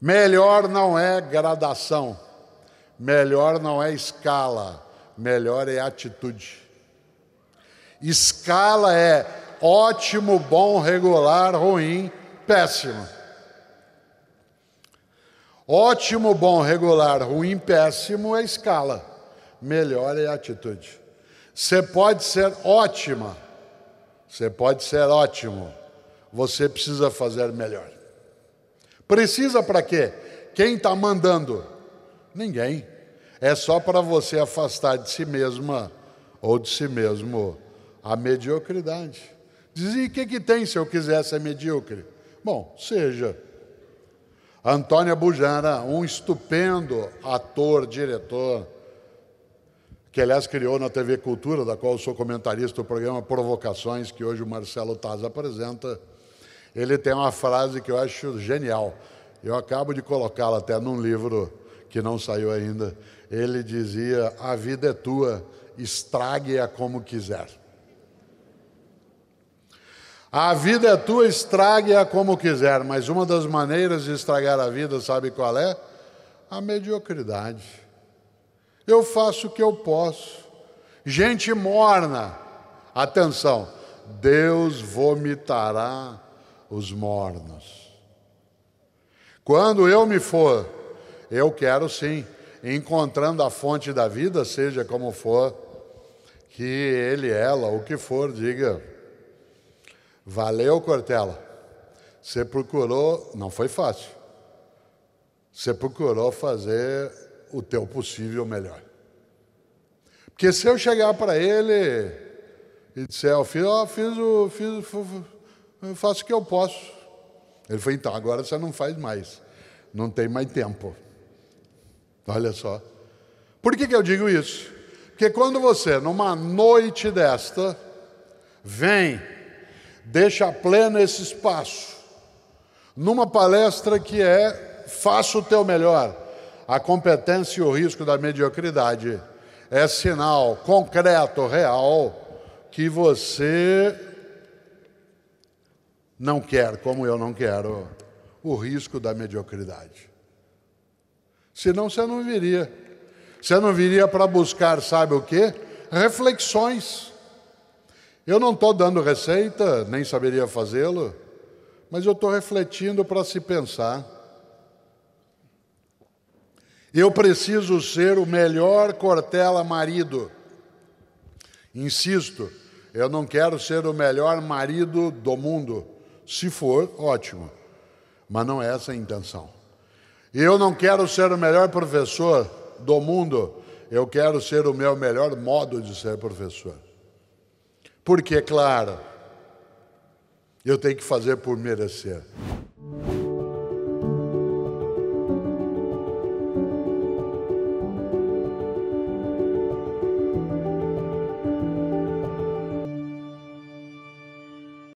Melhor não é gradação, melhor não é escala, melhor é atitude. Escala é ótimo, bom, regular, ruim, péssimo. Ótimo, bom, regular, ruim, péssimo é escala, melhor é atitude. Você pode ser ótima, você pode ser ótimo, você precisa fazer melhor. Precisa para quê? Quem está mandando? Ninguém. É só para você afastar de si mesma ou de si mesmo a mediocridade. Dizia, o que, que tem se eu quiser ser medíocre? Bom, seja. Antônia Bujara, um estupendo ator, diretor, que aliás criou na TV Cultura, da qual eu sou comentarista do programa Provocações, que hoje o Marcelo Taz apresenta ele tem uma frase que eu acho genial. Eu acabo de colocá-la até num livro que não saiu ainda. Ele dizia: A vida é tua, estrague-a como quiser. A vida é tua, estrague-a como quiser. Mas uma das maneiras de estragar a vida, sabe qual é? A mediocridade. Eu faço o que eu posso. Gente morna. Atenção, Deus vomitará os mornos. Quando eu me for, eu quero sim, encontrando a fonte da vida, seja como for, que ele, ela, o que for, diga: Valeu, Cortella. Você procurou, não foi fácil. Você procurou fazer o teu possível melhor. Porque se eu chegar para ele e disser, eu fiz, oh, fiz o. Fiz, eu faço o que eu posso. Ele falou: então, agora você não faz mais. Não tem mais tempo. Olha só. Por que, que eu digo isso? Porque quando você, numa noite desta, vem, deixa pleno esse espaço, numa palestra que é faça o teu melhor, a competência e o risco da mediocridade, é sinal concreto, real, que você não quer, como eu não quero, o risco da mediocridade. Senão você não viria. Você não viria para buscar, sabe o quê? Reflexões. Eu não estou dando receita, nem saberia fazê-lo, mas eu estou refletindo para se pensar. Eu preciso ser o melhor Cortella marido. Insisto, eu não quero ser o melhor marido do mundo se for, ótimo. Mas não é essa a intenção. Eu não quero ser o melhor professor do mundo, eu quero ser o meu melhor modo de ser professor. Porque, claro, eu tenho que fazer por merecer.